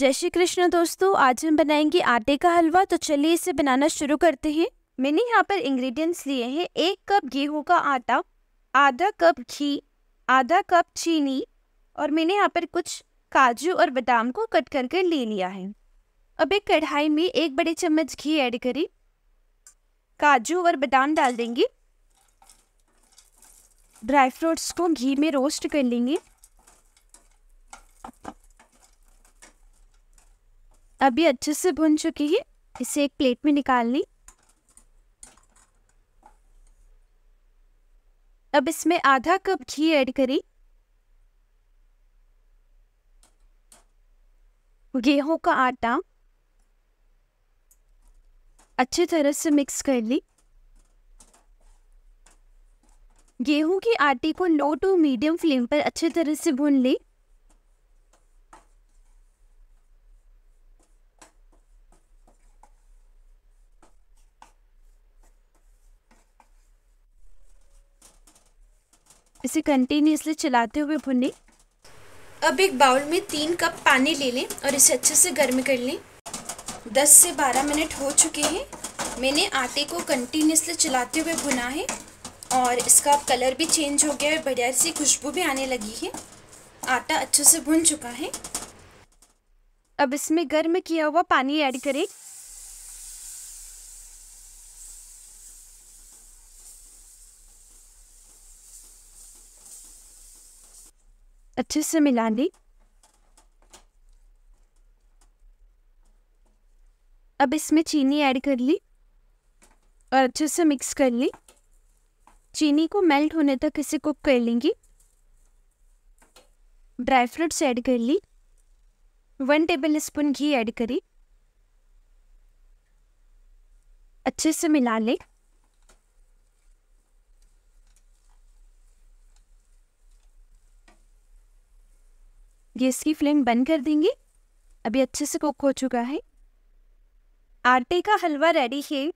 जय श्री कृष्ण दोस्तों आज हम बनाएंगे आटे का हलवा तो चलिए इसे बनाना शुरू करते हैं मैंने यहाँ पर इंग्रेडिएंट्स लिए हैं एक कप गेहूं का आटा आधा कप घी आधा कप चीनी और मैंने यहाँ पर कुछ काजू और बादाम को कट करके ले लिया है अब एक कढ़ाई में एक बड़े चम्मच घी ऐड करें काजू और बादाम डाल देंगे ड्राई फ्रूट्स को घी में रोस्ट कर लेंगे अभी अच्छे से भुन चुकी है इसे एक प्लेट में निकाल ली अब इसमें आधा कप घी ऐड करी गेहूं का आटा अच्छी तरह से मिक्स कर ली गेहूं के आटे को लो टू मीडियम फ्लेम पर अच्छी तरह से भून ली इसे कंटिन्यूसली चलाते हुए भुने अब एक बाउल में तीन कप पानी ले लें और इसे अच्छे से गर्म कर लें दस से बारह मिनट हो चुके हैं मैंने आटे को कंटिन्यूसली चलाते हुए भुना है और इसका कलर भी चेंज हो गया है बढ़िया सी खुशबू भी आने लगी है आटा अच्छे से भुन चुका है अब इसमें गर्म किया हुआ पानी ऐड करें अच्छे से मिला ली अब इसमें चीनी ऐड कर ली और अच्छे से मिक्स कर ली चीनी को मेल्ट होने तक इसे कुक कर लेंगी ड्राई फ्रूट्स ऐड कर ली वन टेबल स्पून घी ऐड करी अच्छे से मिला लें गैस की फ्लेम बंद कर देंगे अभी अच्छे से कुक हो चुका है आटे का हलवा रेडी है